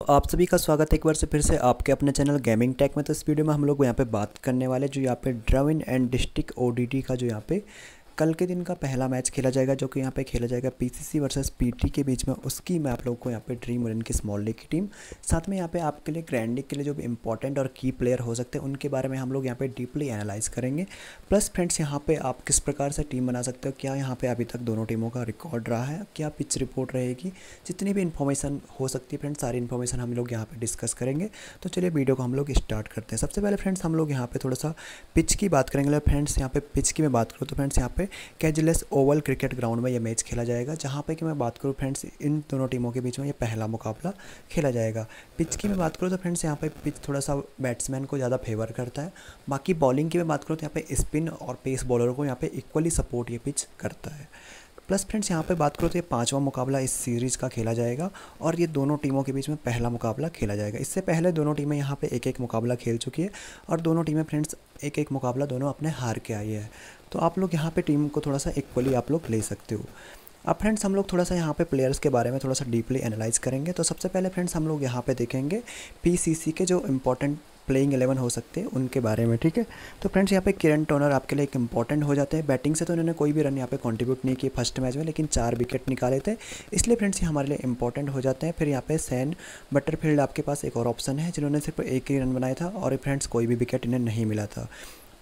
तो आप सभी का स्वागत है एक बार से फिर से आपके अपने चैनल गेमिंग टेक में तो इस वीडियो में हम लोग यहाँ पे बात करने वाले जो यहाँ पे ड्रविन एंड डिस्ट्रिक्ट ओडीटी का जो यहाँ पे कल के दिन का पहला मैच खेला जाएगा जो कि यहाँ पे खेला जाएगा पीसीसी वर्सेस पीटी के बीच में उसकी मैं आप लोगों को यहाँ पे ड्रीम इलेवन की स्मॉल लीग की टीम साथ में यहाँ पे आपके लिए ग्रैंड लीग के लिए जो भी इंपॉर्टेंट और की प्लेयर हो सकते हैं उनके बारे में हम लोग यहाँ पे डीपली एनालाइज करेंगे प्लस फ्रेंड्स यहाँ पर आप किस प्रकार से टीम बना सकते हो क्या यहाँ पे अभी तक दोनों टीमों का रिकॉर्ड रहा है क्या पिच रिपोर्ट रहेगी जितनी भी इन्फॉर्मेशन हो सकती है फ्रेंड्स सारी इन्फॉर्मेशन हम लोग यहाँ पर डिस्कस करेंगे तो चलिए वीडियो को हम लोग स्टार्ट करते हैं सबसे पहले फ्रेंड्स हम लोग यहाँ पर थोड़ा सा पिच की बात करेंगे फ्रेंड्स यहाँ पर पिच की मैं बात करूँ तो फ्रेंड्स यहाँ पर कैजलेस ओवल क्रिकेट ग्राउंड में यह मैच खेला जाएगा जहाँ पे कि मैं बात करूँ फ्रेंड्स इन दोनों टीमों के बीच में यह पहला मुकाबला खेला जाएगा पिच की मैं बात करूँ तो फ्रेंड्स यहाँ पे पिच थोड़ा सा बैट्समैन को ज़्यादा फेवर करता है बाकी बॉलिंग की मैं बात करूँ तो यहाँ पर स्पिन और पेस बॉलर को यहाँ पर इक्वली सपोर्ट ये पिच करता है प्लस फ्रेंड्स यहाँ पे बात करो तो ये पांचवा मुकाबला इस सीरीज़ का खेला जाएगा और ये दोनों टीमों के बीच में पहला मुकाबला खेला जाएगा इससे पहले दोनों टीमें यहाँ पे एक एक मुकाबला खेल चुकी है और दोनों टीमें फ्रेंड्स एक एक मुकाबला दोनों अपने हार के आई है तो आप लोग यहाँ पे टीम को थोड़ा सा इक्वली आप लोग ले सकते हो अब फ्रेंड्स हम लोग थोड़ा सा यहाँ पे प्लेयर्स के बारे में थोड़ा सा डीपली एनालाइज करेंगे तो सबसे पहले फ्रेंड्स हम लोग यहाँ पे देखेंगे पीसीसी के जो इंपॉर्टेंट प्लेइंग एलेवन हो सकते हैं उनके बारे में ठीक है तो फ्रेंड्स यहाँ पे किरण टोनर आपके लिए एक इंपॉर्टेंट हो जाते हैं बैटिंग से तो इन्होंने कोई भी रन यहाँ पे कंट्रीब्यूट नहीं किए फर्स्ट मैच में लेकिन चार विकेट निकाले थे इसलिए फ्रेंड्स ये हमारे लिए इंपॉर्टेंट हो जाते हैं फिर यहाँ पे सैन बटरफील्ड आपके पास एक और ऑप्शन है जिन्होंने सिर्फ एक ही रन बनाया था और फ्रेंड्स कोई भी विकेट इन्हें नहीं मिला था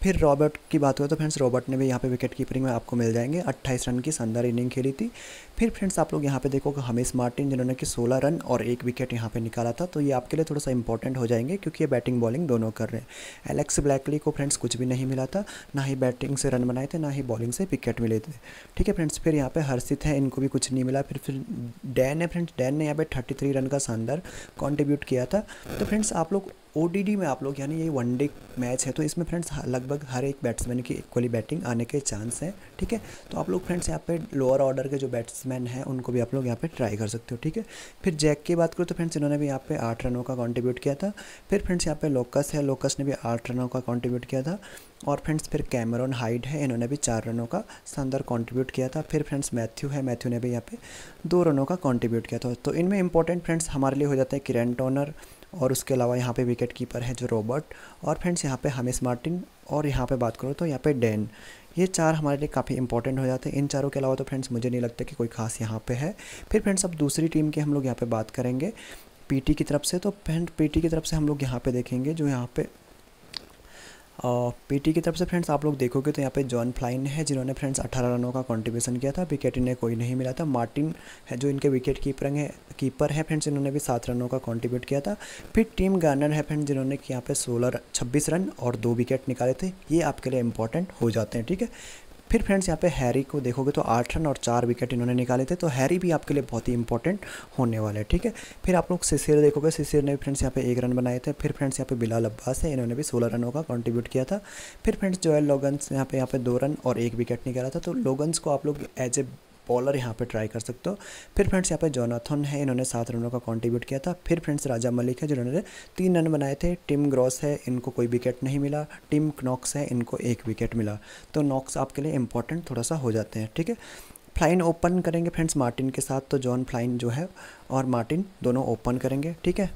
फिर रॉबर्ट की बात हुआ तो फ्रेंड्स रॉबर्ट ने भी यहाँ पे विकेट कीपिंग में आपको मिल जाएंगे 28 रन की शानदार इनिंग खेली थी फिर फ्रेंड्स आप लोग यहाँ पे देखोगे हमेश मार्टिन जिन्होंने कि 16 रन और एक विकेट यहाँ पे निकाला था तो ये आपके लिए थोड़ा सा इंपॉर्टेंट हो जाएंगे क्योंकि ये बैटिंग बॉलिंग दोनों कर रहे हैं एलेक्स ब्लैकली को फ्रेंड्स कुछ भी नहीं मिला था ना ही बैटिंग से रन बनाए थे ना ही बॉलिंग से विकेट मिले थे ठीक है फ्रेंड्स फिर यहाँ पर हर्षित है इनको भी कुछ नहीं मिला फिर फिर डैन है फ्रेंड्स डैन ने यहाँ पर थर्टी रन का शानदार कॉन्ट्रीब्यूट किया था तो फ्रेंड्स आप लोग ओ में आप लोग यानी ये वन डे मैच है तो इसमें फ्रेंड्स लगभग हर एक बैट्समैन की इक्वली बैटिंग आने के चांस हैं ठीक है तो आप लोग फ्रेंड्स यहाँ पे लोअर ऑर्डर के जो बैट्समैन हैं उनको भी आप लोग यहाँ पे ट्राई कर सकते हो ठीक है फिर जैक की बात करूँ तो फ्रेंड्स इन्होंने भी यहाँ पे आठ रनों का कॉन्ट्रीब्यूट किया था फिर फ्रेंड्स यहाँ पे लोकस है लोकस ने भी आठ रनों का कॉन्ट्रीब्यूट किया था और फ्रेंड्स फिर कैमरॉन हाइड है इन्होंने भी चार रनों का शानदार कॉन्ट्रीब्यूट किया था फिर फ्रेंड्स मैथ्यू है मैथ्यू ने भी यहाँ पे दो रनों का कॉन्ट्रीब्यूट किया था तो इनमें इंपॉर्टेंट फ्रेंड्स हमारे लिए हो जाते हैं किरण टोनर और उसके अलावा यहाँ पे विकेट कीपर है जो रॉबर्ट और फ्रेंड्स यहाँ पे हमेश मार्टिन और यहाँ पे बात करूँ तो यहाँ पे डैन ये चार हमारे लिए काफ़ी इंपॉर्टेंट हो जाते हैं इन चारों के अलावा तो फ्रेंड्स मुझे नहीं लगता कि कोई खास यहाँ पे है फिर फ्रेंड्स अब दूसरी टीम के हम लोग यहाँ पे बात करेंगे पीटी की तरफ से तो फ्रेंड पीटी की तरफ से हम लोग यहाँ पे देखेंगे जो यहाँ पे पीटी की तरफ से फ्रेंड्स आप लोग देखोगे तो यहाँ पे जॉन फ्लाइन है जिन्होंने फ्रेंड्स 18 रनों का कंट्रीब्यूशन किया था विकेट इन्हें कोई नहीं मिला था मार्टिन है जो इनके विकेट कीपर हैं कीपर है फ्रेंड्स इन्होंने भी सात रनों का कंट्रीब्यूट किया था फिर टीम गार्नर है फ्रेंड्स जिन्होंने यहाँ पे सोलह छब्बीस रन और दो विकेट निकाले थे ये आपके लिए इंपॉर्टेंट हो जाते हैं ठीक है फिर फ्रेंड्स यहाँ पे हैरी को देखोगे तो आठ रन और चार विकेट इन्होंने निकाले थे तो हैरी भी आपके लिए बहुत ही इंपॉर्टेंट होने वाला है ठीक है फिर आप लोग सिसिर देखोगे सिसिर ने फ्रेंड्स यहाँ पे एक रन बनाए थे फिर फ्रेंड्स यहाँ पे बिलाल अब्बास है इन्होंने भी सोलह रनों का कॉन्ट्रीब्यूट किया था फिर फ्रेंड्स जो लोगन्स यहाँ पे यहाँ पे दो रन और एक विकेट निकाला था तो लोगन्स को आप लोग एज ए बॉलर यहाँ पे ट्राई कर सकते हो फिर फ्रेंड्स यहाँ पे जोनाथन है इन्होंने सात रनों का कॉन्ट्रीब्यूट किया था फिर फ्रेंड्स राजा मलिक है जिन्होंने तीन रन बनाए थे टिम ग्रॉस है इनको कोई विकेट नहीं मिला टिम नॉक्स है इनको एक विकेट मिला तो नॉक्स आपके लिए इंपॉर्टेंट थोड़ा सा हो जाते हैं ठीक है फ्लाइन ओपन करेंगे फ्रेंड्स मार्टिन के साथ तो जॉन फ्लाइन जो है और मार्टिन दोनों ओपन करेंगे ठीक है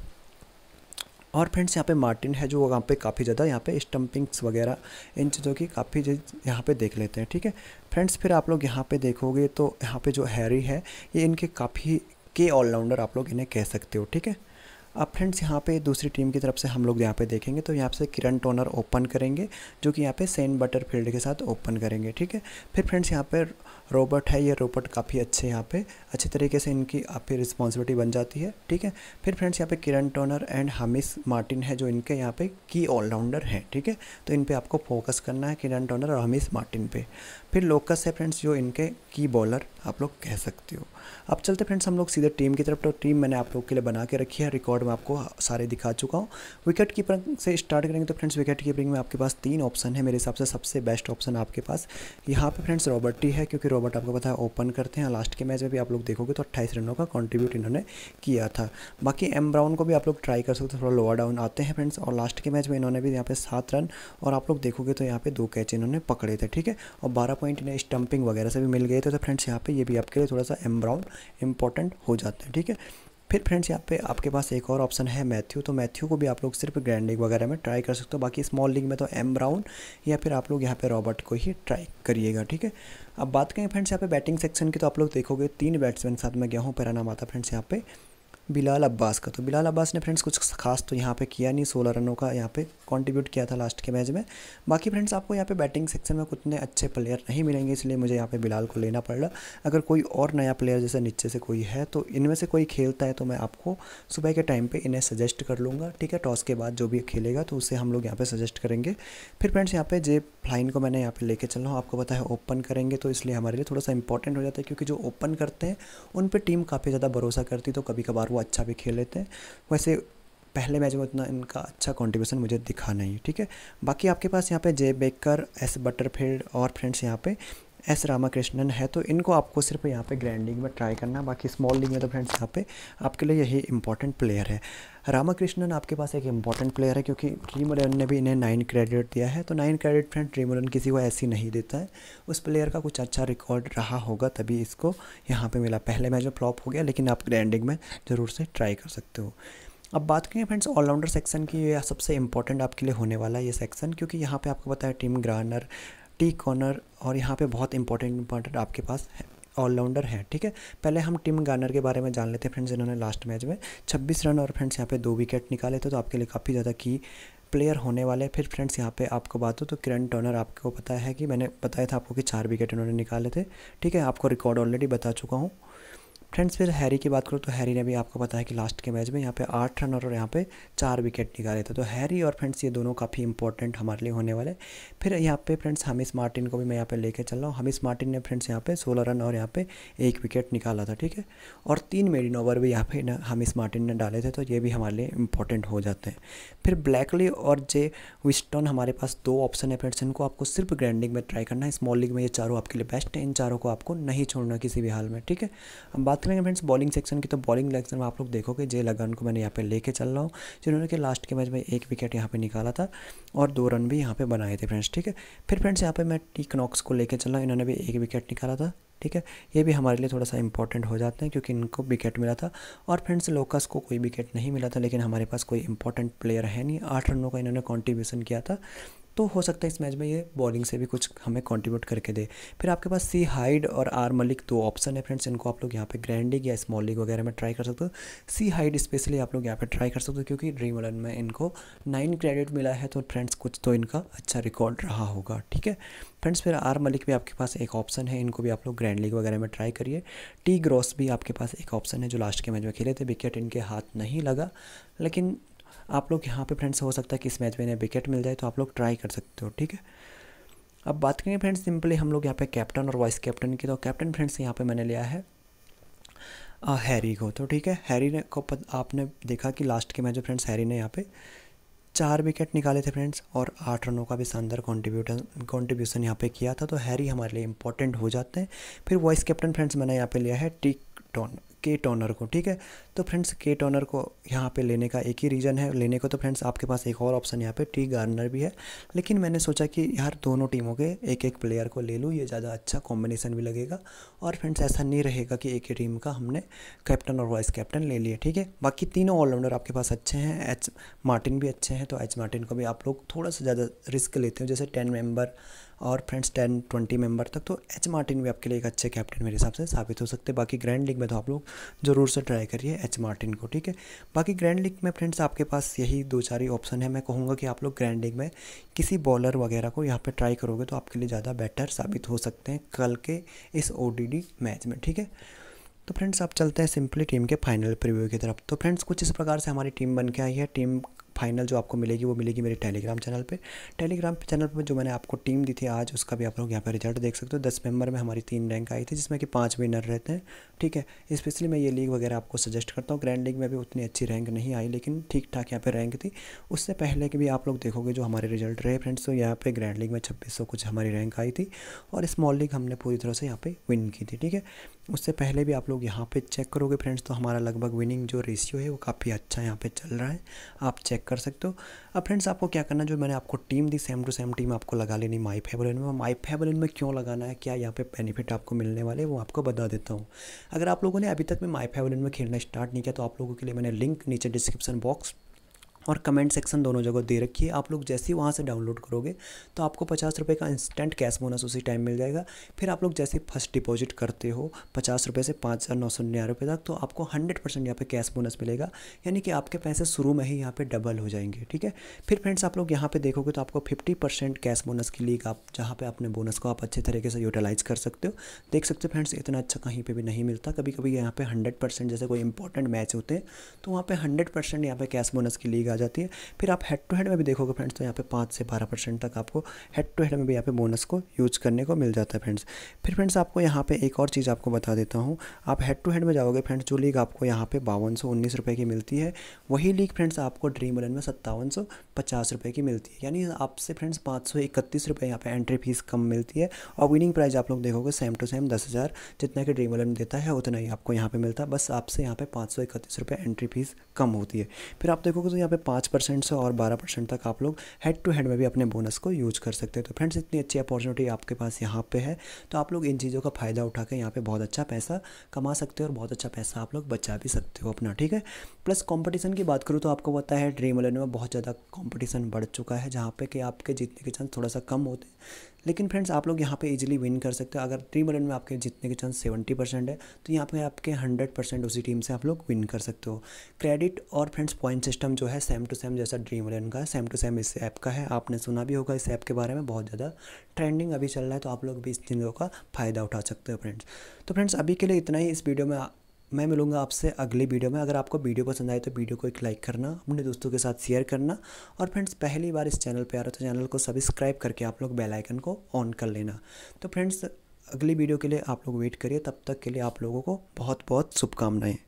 और फ्रेंड्स यहाँ पे मार्टिन है जो वहाँ पे काफ़ी ज़्यादा यहाँ पे स्टम्पिंग्स वगैरह इन चीज़ों की काफ़ी चीज़ यहाँ पे देख लेते हैं ठीक है फ्रेंड्स फिर आप लोग यहाँ पे देखोगे तो यहाँ पे जो हैरी है ये इनके काफ़ी के ऑलराउंडर आप लोग इन्हें कह सकते हो ठीक है अब फ्रेंड्स यहाँ पे दूसरी टीम की तरफ से हम लोग यहाँ पे देखेंगे तो यहाँ से किरण टोनर ओपन करेंगे जो कि यहाँ पे बटर बटरफील्ड के साथ ओपन करेंगे ठीक है फिर फ्रेंड्स यहाँ पे रोबर्ट है ये रोबर्ट काफ़ी अच्छे यहाँ पे अच्छे तरीके से इनकी आप रिस्पॉन्सिबिलिटी बन जाती है ठीक है फिर फ्रेंड्स यहाँ पे Kieran Toner and Hamish Martin है जो इनके यहाँ पे की ऑलराउंडर हैं ठीक है तो इन पर आपको फोकस करना है किरण टोनर और हमिस मार्टिन पे फिर लोकस है फ्रेंड्स जो इनके की बॉलर आप लोग कह सकते हो अब चलते फ्रेंड्स हम लोग सीधे टीम की तरफ तो टीम मैंने आप लोग के लिए बना के रखी है रिकॉर्ड में आपको सारे दिखा चुका हूँ विकेट कीपर से स्टार्ट करेंगे तो फ्रेंड्स विकेट कीपिंग में आपके पास तीन ऑप्शन है मेरे हिसाब से सबसे बेस्ट ऑप्शन आपके पास यहाँ पर फ्रेंड्स रॉबर्ट ही है क्योंकि रॉबर्ट आपको पता है ओपन करते हैं लास्ट के मैच में भी आप लोग देखोगे तो अट्ठाईस रनों का कॉन्ट्रीब्यूट इन्होंने किया था बाकी एम ब्राउन को भी आप लोग ट्राई कर सकते हो थोड़ा लोअर डाउन आते हैं फ्रेंड्स और लास्ट के मैच में इन्होंने भी यहाँ पे सात रन और आप लोग देखोगे तो यहाँ पे दो कैच इन्होंने पकड़े थे ठीक है और बारह पॉइंट इन्हें स्टंपिंग वगैरह से भी मिल गए थे सकते तो फ्रेंड्स यहाँ पे ये भी आपके लिए थोड़ा सा एम ब्राउन इंपॉर्टेंट हो जाते हैं ठीक है फिर फ्रेंड्स यहाँ पे आपके पास एक और ऑप्शन है मैथ्यू तो मैथ्यू को भी आप लोग सिर्फ ग्रैंड लीग वगैरह में ट्राई कर सकते हो बाकी स्मॉल लीग में तो एम ब्राउन या फिर आप लोग यहाँ पे रॉबर्ट को ही ट्राई करिएगा ठीक है अब बात करें फ्रेंड्स यहाँ पे बैटिंग सेक्शन की तो आप लोग देखोगे तीन बैट्समैन साथ में गेहूँ नाम माता फ्रेंड्स यहाँ पे बिलाल अब्बास का तो बिलाल अब्बास ने फ्रेंड्स कुछ खास तो यहाँ पे किया नहीं सोलह रनों का यहाँ पे कंट्रीब्यूट किया था लास्ट के मैच में बाकी फ्रेंड्स आपको यहाँ पे बैटिंग सेक्शन में कुछ अच्छे प्लेयर नहीं मिलेंगे इसलिए मुझे यहाँ पे बिलाल को लेना पड़ रहा अगर कोई और नया प्लेयर जैसे नीचे से कोई है तो इनमें से कोई खेलता है तो मैं आपको सुबह के टाइम पर इन्हें सजेस्ट कर लूँगा ठीक है टॉस के बाद जो भी खेलेगा तो उसे हम लोग यहाँ पर सजेस्ट करेंगे फिर फ्रेंड्स यहाँ पर जे फ्लाइन को मैंने यहाँ पर लेके चल रहा हूँ आपको पता है ओपन करेंगे तो इसलिए हमारे लिए थोड़ा सा इंपॉर्टेंट हो जाता है क्योंकि जो ओपन करते हैं उन पर टीम काफ़ी ज़्यादा भरोसा करती तो कभी कभार अच्छा भी खेल लेते हैं वैसे पहले मैच में उतना इनका अच्छा कॉन्ट्रीब्यूशन मुझे दिखा नहीं ठीक है बाकी आपके पास यहाँ पे जे बेकर एस बटरफील्ड और फ्रेंड्स यहाँ पे एस रामाकृष्णन है तो इनको आपको सिर्फ यहाँ पे ग्रैंड लीग में ट्राई करना बाकी स्मॉल लीग में तो फ्रेंड्स यहाँ पे आपके लिए यही इंपॉर्टेंट प्लेयर है रामाकृष्णन आपके पास एक इंपॉर्टेंट प्लेयर है क्योंकि इलेवन ने भी इन्हें नाइन क्रेडिट दिया है तो नाइन क्रेडिट फ्रेंड इलेवन किसी को ऐसी नहीं देता है उस प्लेयर का कुछ अच्छा रिकॉर्ड रहा होगा तभी इसको यहाँ पर मिला पहले मैच में फ्लॉप हो गया लेकिन आप ग्रैंडिंग में ज़रूर से ट्राई कर सकते हो अब बात करें फ्रेंड्स ऑलराउंडर सेक्शन की यह सबसे इंपॉर्टेंट आपके लिए होने वाला है ये सेक्शन क्योंकि यहाँ पे आपको पता है टीम ग्रानर टी कॉर्नर और यहाँ पे बहुत इंपॉर्टेंट इंपॉर्टेंट आपके पास है ऑलराउंडर है ठीक है पहले हम टिम गार्नर के बारे में जान लेते हैं फ्रेंड्स इन्होंने लास्ट मैच में 26 रन और फ्रेंड्स यहाँ पे दो विकेट निकाले थे तो आपके लिए काफ़ी ज़्यादा की प्लेयर होने वाले फिर फ्रेंड्स यहाँ पे आपको बात हो तो किरण टर्नर आपको पता है कि मैंने बताया था आपको कि चार विकेट इन्होंने निकाले थे ठीक है आपको रिकॉर्ड ऑलरेडी बता चुका हूँ फ्रेंड्स फिर हैरी की बात करूँ तो हैरी ने भी आपको पता है कि लास्ट के मैच में यहाँ पे आठ रन और यहाँ पे चार विकेट निकाले थे तो हैरी और फ्रेंड्स ये दोनों काफ़ी इंपॉर्टेंट हमारे लिए होने वाले फिर यहाँ पे फ्रेंड्स हमिस मार्टिन को भी मैं यहाँ पे लेके चल रहा हूँ हमिस मार्टिन ने फ्रेंड्स यहाँ पे सोलह रन और यहाँ पे एक विकेट निकाला था ठीक है और तीन मेडिन ओवर भी यहाँ पे हमिस मार्टिन ने डाले थे तो ये भी हमारे लिए इंपॉर्टेंट हो जाते हैं फिर ब्लैकली और जे विस्टन हमारे पास दो ऑप्शन है फ्रेंड्स इनको आपको सिर्फ ग्रैंडिंग में ट्राई करना है स्मॉल लीग में ये चारों आपके लिए बेस्ट है इन चारों को आपको नहीं छोड़ना किसी भी हाल में ठीक है अब बात बात करेंगे फ्रेंड्स बॉलिंग सेक्शन की तो बॉलिंग सेक्शन में आप लोग देखोगे जे लगन को मैंने यहाँ पे लेके चल रहा हूँ जिन्होंने कि लास्ट के मैच में एक विकेट यहाँ पे निकाला था और दो रन भी यहाँ पे बनाए थे फ्रेंड्स ठीक है फिर फ्रेंड्स यहाँ पे मैं टी कनॉक्स को लेकर चल रहा हूँ इन्होंने भी एक विकेट निकाला था ठीक है ये भी हमारे लिए थोड़ा सा इंपॉर्टेंट हो जाते हैं क्योंकि इनको विकेट मिला था और फ्रेंड्स लोकस को कोई विकेट नहीं मिला था लेकिन हमारे पास कोई इंपॉर्टेंट प्लेयर है नहीं आठ रनों का इन्होंने कॉन्ट्रीब्यूशन किया था तो हो सकता है इस मैच में ये बॉलिंग से भी कुछ हमें कंट्रीब्यूट करके दे फिर आपके पास सी हाइड और आर मलिक दो ऑप्शन है फ्रेंड्स इनको आप लोग यहाँ पे ग्रैंड लीग या स्मॉल लीग वगैरह में ट्राई कर सकते हो सी हाइड स्पेशली आप लोग यहाँ पे ट्राई कर सकते हो क्योंकि ड्रीम इलेवन में इनको नाइन क्रेडिट मिला है तो फ्रेंड्स कुछ तो इनका अच्छा रिकॉर्ड रहा होगा ठीक है फ्रेंड्स फिर आर मलिक भी आपके पास एक ऑप्शन है इनको भी आप लोग ग्रैंड लीग वगैरह में ट्राई करिए टी ग्रॉस भी आपके पास एक ऑप्शन है जो लास्ट के मैच में खेले थे विकेट इनके हाथ नहीं लगा लेकिन आप लोग यहाँ पे फ्रेंड्स हो सकता है कि इस मैच में इन्हें विकेट मिल जाए तो आप लोग ट्राई कर सकते हो ठीक है अब बात करें फ्रेंड्स सिंपली हम लोग यहाँ पे कैप्टन और वाइस कैप्टन की तो कैप्टन फ्रेंड्स यहाँ पे मैंने लिया है हैरी को तो ठीक है हैरी ने को पत, आपने देखा कि लास्ट के मैच में फ्रेंड्स हैरी ने यहाँ पे चार विकेट निकाले थे फ्रेंड्स और आठ रनों का भी शानदार कॉन्ट्रीब्यूटन कॉन्ट्रीब्यूशन यहाँ पे किया था तो हैरी हमारे लिए इंपॉर्टेंट हो जाते हैं फिर वाइस कैप्टन फ्रेंड्स मैंने यहाँ पे लिया है टिक टॉन के टोनर को ठीक है तो फ्रेंड्स के टोनर को यहाँ पे लेने का एक ही रीज़न है लेने को तो फ्रेंड्स आपके पास एक और ऑप्शन यहाँ पे टी गार्नर भी है लेकिन मैंने सोचा कि यार दोनों टीमों के एक एक प्लेयर को ले लूँ ये ज़्यादा अच्छा कॉम्बिनेशन भी लगेगा और फ्रेंड्स ऐसा नहीं रहेगा कि एक ही टीम का हमने कैप्टन और वाइस कैप्टन ले लिए ठीक है बाकी तीनों ऑलराउंडर आपके पास अच्छे हैं एच मार्टिन भी अच्छे हैं तो एच मार्टिन को भी आप लोग थोड़ा सा ज़्यादा रिस्क लेते हो जैसे टेन मेम्बर और फ्रेंड्स टेन ट्वेंटी मेंबर तक तो एच मार्टिन भी आपके लिए एक अच्छे कैप्टन मेरे हिसाब से साबित हो सकते हैं बाकी ग्रैंड लीग में तो आप लोग ज़रूर से ट्राई करिए एच मार्टिन को ठीक है बाकी ग्रैंड लीग में फ्रेंड्स आपके पास यही दो चार ही ऑप्शन है मैं कहूँगा कि आप लोग ग्रैंड लीग में किसी बॉलर वगैरह को यहाँ पर ट्राई करोगे तो आपके लिए ज़्यादा बेटर साबित हो सकते हैं कल के इस ओ मैच में ठीक है तो फ्रेंड्स आप चलते हैं सिंपली टीम के फाइनल प्रिव्यू की तरफ तो फ्रेंड्स कुछ इस प्रकार से हमारी टीम बन के आई है टीम फाइनल जो आपको मिलेगी वो मिलेगी मेरे टेलीग्राम चैनल पे टेलीग्राम चैनल पर जो मैंने आपको टीम दी थी आज उसका भी आप लोग यहाँ पर रिजल्ट देख सकते हो दस मेंबर में हमारी तीन रैंक आई थी जिसमें कि पाँच विनर रहते हैं ठीक है स्पेशली मैं ये लीग वगैरह आपको सजेस्ट करता हूँ ग्रैंड लीग में भी उतनी अच्छी रैंक नहीं आई लेकिन ठीक ठाक यहाँ पर रैंक थी उससे पहले के भी आप लोग देखोगे जो हमारे रिजल्ट रहे फ्रेंड्स तो यहाँ पर ग्रैंड लीग में छब्बीस कुछ हमारी रैंक आई थी और स्मॉल लीग हमने पूरी तरह से यहाँ पर विन की थी ठीक है उससे पहले भी आप लोग यहाँ पर चेक करोगे फ्रेंड्स तो हमारा लगभग विनिंग जो रेशियो है वो काफ़ी अच्छा यहाँ पर चल रहा है आप चेक कर सकते हो अब फ्रेंड्स आपको क्या करना है जो मैंने आपको टीम दी सेम टू सेम टीम आपको लगा लेनी माई फेवरेट में माई फेवरेट में क्यों लगाना है क्या यहाँ पे बेनिफिट आपको मिलने वाले वो आपको बता देता हूँ अगर आप लोगों ने अभी तक में माई फेवरेट में खेलना स्टार्ट नहीं किया तो आप लोगों के लिए मैंने लिंक नीचे डिस्क्रिप्शन बॉक्स और कमेंट सेक्शन दोनों जगह दे रखी है आप लोग जैसे ही वहाँ से डाउनलोड करोगे तो आपको पचास रुपये का इंस्टेंट कैश बोनस उसी टाइम मिल जाएगा फिर आप लोग जैसे फर्स्ट डिपॉजिट करते हो पचास रुपये से पाँच हज़ार नौ सौ निन्यानवे रुपये तक तो आपको हंड्रेड परसेंट यहाँ पर कैश बोनस मिलेगा यानी कि आपके पैसे शुरू में ही यहाँ पर डबल हो जाएंगे ठीक है फिर फ्रेंड्स आप लोग यहाँ पर देखोगे तो आपको फिफ्टी परसेंट कैश बोनस की लीग आप जहाँ पर अपने बोनस को आप अच्छे तरीके से यूटिलाइज कर सकते हो देख सकते हो फ्रेंड्स इतना अच्छा कहीं पर भी नहीं मिलता कभी कभी यहाँ पर हंड्रेड जैसे कोई इंपॉर्टेंट मैच होते हैं तो वहाँ पर हंड्रेड परसेंट यहाँ पर कैश बोनस की लीग आ जाती है फिर आप हेड टू हेड में भी देखोगे फ्रेंड्स तो यहाँ पे पाँच से बारह परसेंट तक आपको हेड टू हेड में भी यहाँ पे बोनस को यूज़ करने को मिल जाता है फ्रेंड्स फिर फ्रेंड्स आपको यहाँ पे एक और चीज़ आपको बता देता हूँ आप हेड टू हेड में जाओगे फ्रेंड्स जो लीग आपको यहाँ पे बावन सौ उन्नीस रुपये की मिलती है वही लीग फ्रेंड्स आपको ड्रीम इलेवन में सत्तावन सौ पचास रुपये की मिलती है यानी आपसे फ्रेंड्स पाँच सौ इकतीस रुपये यहाँ पे एंट्री फीस कम मिलती है और विनिंग प्राइस आप लोग देखोगे सेम टू सेम दस हज़ार जितना कि ड्रीम इलेवन देता है उतना ही आपको यहाँ पर मिलता है बस आपसे यहाँ पे पाँच सौ इकतीस रुपये एंट्री फीस कम होती है फिर आप देखोगे तो यहाँ पे पाँच परसेंट से और बारह परसेंट तक आप लोग हेड टू हेड में भी अपने बोनस को यूज कर सकते हैं तो फ्रेंड्स इतनी अच्छी अपॉर्चुनिटी आपके पास यहाँ पे है तो आप लोग इन चीज़ों का फ़ायदा उठा के यहाँ पर बहुत अच्छा पैसा कमा सकते हो और बहुत अच्छा पैसा आप लोग बचा भी सकते हो अपना ठीक है प्लस कॉम्पिटिशन की बात करूँ तो आपको पता है ड्रीम इलेवन में बहुत ज़्यादा कॉम्पिटिशन बढ़ चुका है जहाँ पर कि आपके जीतने के चांस थोड़ा सा कम होते हैं लेकिन फ्रेंड्स आप लोग यहाँ पे इजीली विन कर सकते हो अगर ड्रीम इलेवन में आपके जीतने के चांस सेवेंटी परसेंट है तो यहाँ पे आपके हंड्रेड परसेंट उसी टीम से आप लोग विन कर सकते हो क्रेडिट और फ्रेंड्स पॉइंट सिस्टम जो है सेम टू सेम जैसा ड्रीम इलेवन का सेम टू सेम इस ऐप का है आपने सुना भी होगा इस ऐप के बारे में बहुत ज़्यादा ट्रेंडिंग अभी चल रहा है तो आप लोग भी इस चीज़ों का फ़ायदा उठा सकते हो फ्रेंड्स तो फ्रेंड्स अभी के लिए इतना ही इस वीडियो में मैं मिलूँगा आपसे अगले वीडियो में अगर आपको वीडियो पसंद आए तो वीडियो को एक लाइक करना अपने दोस्तों के साथ शेयर करना और फ्रेंड्स पहली बार इस चैनल पर आ रहे हो तो चैनल को सब्सक्राइब करके आप लोग बेल आइकन को ऑन कर लेना तो फ्रेंड्स अगली वीडियो के लिए आप लोग वेट करिए तब तक के लिए आप लोगों को बहुत बहुत शुभकामनाएं